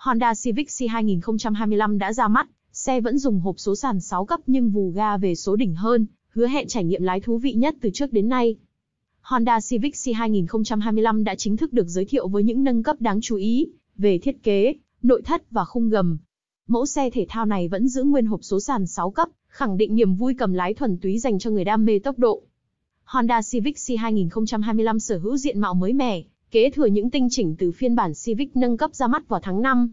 Honda Civic C 2025 đã ra mắt, xe vẫn dùng hộp số sàn 6 cấp nhưng vù ga về số đỉnh hơn, hứa hẹn trải nghiệm lái thú vị nhất từ trước đến nay. Honda Civic C 2025 đã chính thức được giới thiệu với những nâng cấp đáng chú ý về thiết kế, nội thất và khung gầm. Mẫu xe thể thao này vẫn giữ nguyên hộp số sàn 6 cấp, khẳng định niềm vui cầm lái thuần túy dành cho người đam mê tốc độ. Honda Civic C 2025 sở hữu diện mạo mới mẻ, kế thừa những tinh chỉnh từ phiên bản Civic nâng cấp ra mắt vào tháng 5.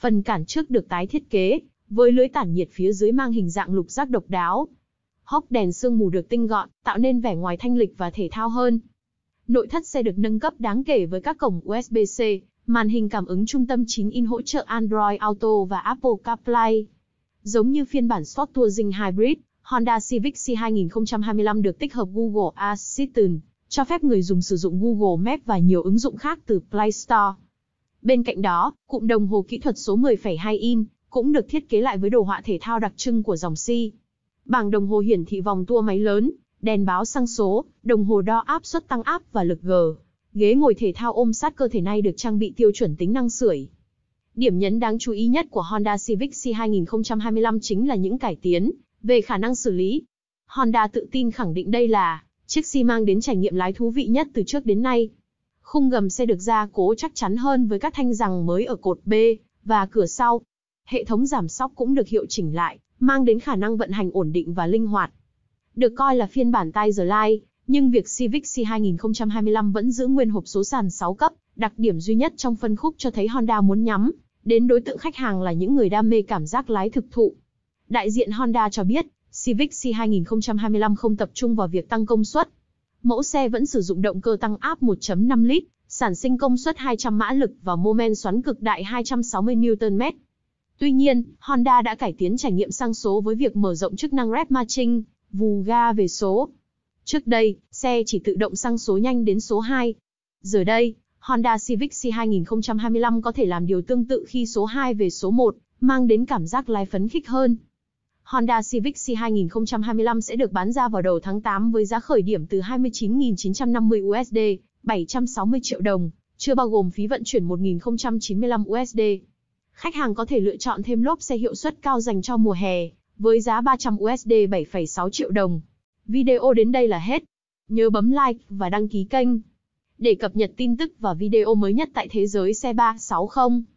Phần cản trước được tái thiết kế, với lưới tản nhiệt phía dưới mang hình dạng lục giác độc đáo. Hốc đèn sương mù được tinh gọn, tạo nên vẻ ngoài thanh lịch và thể thao hơn. Nội thất xe được nâng cấp đáng kể với các cổng USB-C, màn hình cảm ứng trung tâm 9 in hỗ trợ Android Auto và Apple CarPlay. Giống như phiên bản Sport Touring Hybrid, Honda Civic C2025 được tích hợp Google Assistant, cho phép người dùng sử dụng Google Maps và nhiều ứng dụng khác từ Play Store. Bên cạnh đó, cụm đồng hồ kỹ thuật số 10,2 in cũng được thiết kế lại với đồ họa thể thao đặc trưng của dòng C. Bảng đồng hồ hiển thị vòng tua máy lớn, đèn báo xăng số, đồng hồ đo áp suất tăng áp và lực G. Ghế ngồi thể thao ôm sát cơ thể này được trang bị tiêu chuẩn tính năng sưởi. Điểm nhấn đáng chú ý nhất của Honda Civic C 2025 chính là những cải tiến về khả năng xử lý. Honda tự tin khẳng định đây là Chiếc xi mang đến trải nghiệm lái thú vị nhất từ trước đến nay. Khung gầm xe được gia cố chắc chắn hơn với các thanh rằng mới ở cột B và cửa sau. Hệ thống giảm sóc cũng được hiệu chỉnh lại, mang đến khả năng vận hành ổn định và linh hoạt. Được coi là phiên bản Tigerline, nhưng việc Civic C 2025 vẫn giữ nguyên hộp số sàn 6 cấp, đặc điểm duy nhất trong phân khúc cho thấy Honda muốn nhắm đến đối tượng khách hàng là những người đam mê cảm giác lái thực thụ. Đại diện Honda cho biết, Civic C 2025 không tập trung vào việc tăng công suất. Mẫu xe vẫn sử dụng động cơ tăng áp 1.5 lít, sản sinh công suất 200 mã lực và mô men xoắn cực đại 260 Nm. Tuy nhiên, Honda đã cải tiến trải nghiệm sang số với việc mở rộng chức năng Rev Matching, vù ga về số. Trước đây, xe chỉ tự động sang số nhanh đến số 2. Giờ đây, Honda Civic C 2025 có thể làm điều tương tự khi số 2 về số 1, mang đến cảm giác lái phấn khích hơn. Honda Civic C 2025 sẽ được bán ra vào đầu tháng 8 với giá khởi điểm từ 29.950 USD, 760 triệu đồng, chưa bao gồm phí vận chuyển 1.095 USD. Khách hàng có thể lựa chọn thêm lốp xe hiệu suất cao dành cho mùa hè, với giá 300 USD 7,6 triệu đồng. Video đến đây là hết. Nhớ bấm like và đăng ký kênh để cập nhật tin tức và video mới nhất tại thế giới xe 360.